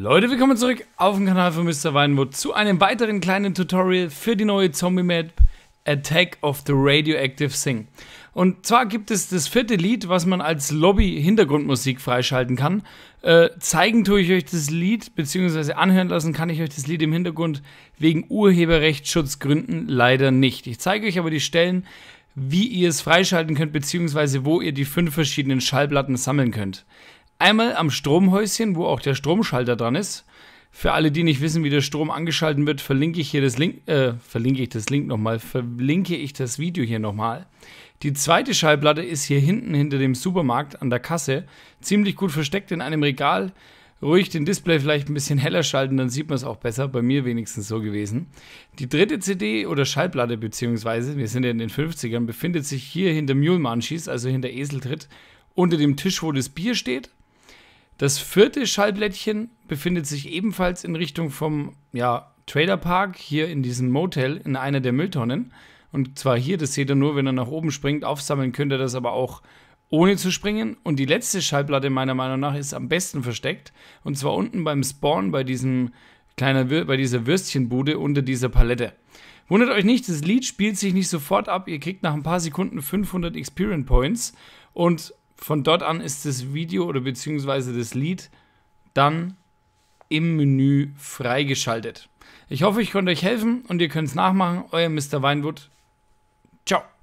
Leute, willkommen zurück auf dem Kanal von Mr. Weinwood zu einem weiteren kleinen Tutorial für die neue Zombie-Map Attack of the Radioactive Thing. Und zwar gibt es das vierte Lied, was man als Lobby-Hintergrundmusik freischalten kann. Äh, zeigen tue ich euch das Lied, beziehungsweise anhören lassen kann ich euch das Lied im Hintergrund wegen Urheberrechtsschutzgründen leider nicht. Ich zeige euch aber die Stellen, wie ihr es freischalten könnt, beziehungsweise wo ihr die fünf verschiedenen Schallplatten sammeln könnt. Einmal am Stromhäuschen, wo auch der Stromschalter dran ist. Für alle, die nicht wissen, wie der Strom angeschalten wird, verlinke ich hier das Link, äh, verlinke ich das Link nochmal, verlinke ich das Video hier nochmal. Die zweite Schallplatte ist hier hinten hinter dem Supermarkt an der Kasse, ziemlich gut versteckt in einem Regal. Ruhig den Display vielleicht ein bisschen heller schalten, dann sieht man es auch besser, bei mir wenigstens so gewesen. Die dritte CD oder Schallplatte, beziehungsweise, wir sind ja in den 50ern, befindet sich hier hinter Mule Munchies, also hinter Eseltritt, unter dem Tisch, wo das Bier steht. Das vierte Schaltlädchen befindet sich ebenfalls in Richtung vom ja, Trader Park, hier in diesem Motel, in einer der Mülltonnen. Und zwar hier, das seht ihr nur, wenn ihr nach oben springt. Aufsammeln könnt ihr das aber auch ohne zu springen. Und die letzte Schallplatte meiner Meinung nach ist am besten versteckt. Und zwar unten beim Spawn, bei diesem kleiner, bei dieser Würstchenbude unter dieser Palette. Wundert euch nicht, das Lied spielt sich nicht sofort ab. Ihr kriegt nach ein paar Sekunden 500 Experience Points. Und von dort an ist das Video oder beziehungsweise das Lied dann im Menü freigeschaltet. Ich hoffe, ich konnte euch helfen und ihr könnt es nachmachen. Euer Mr. Weinwood. Ciao.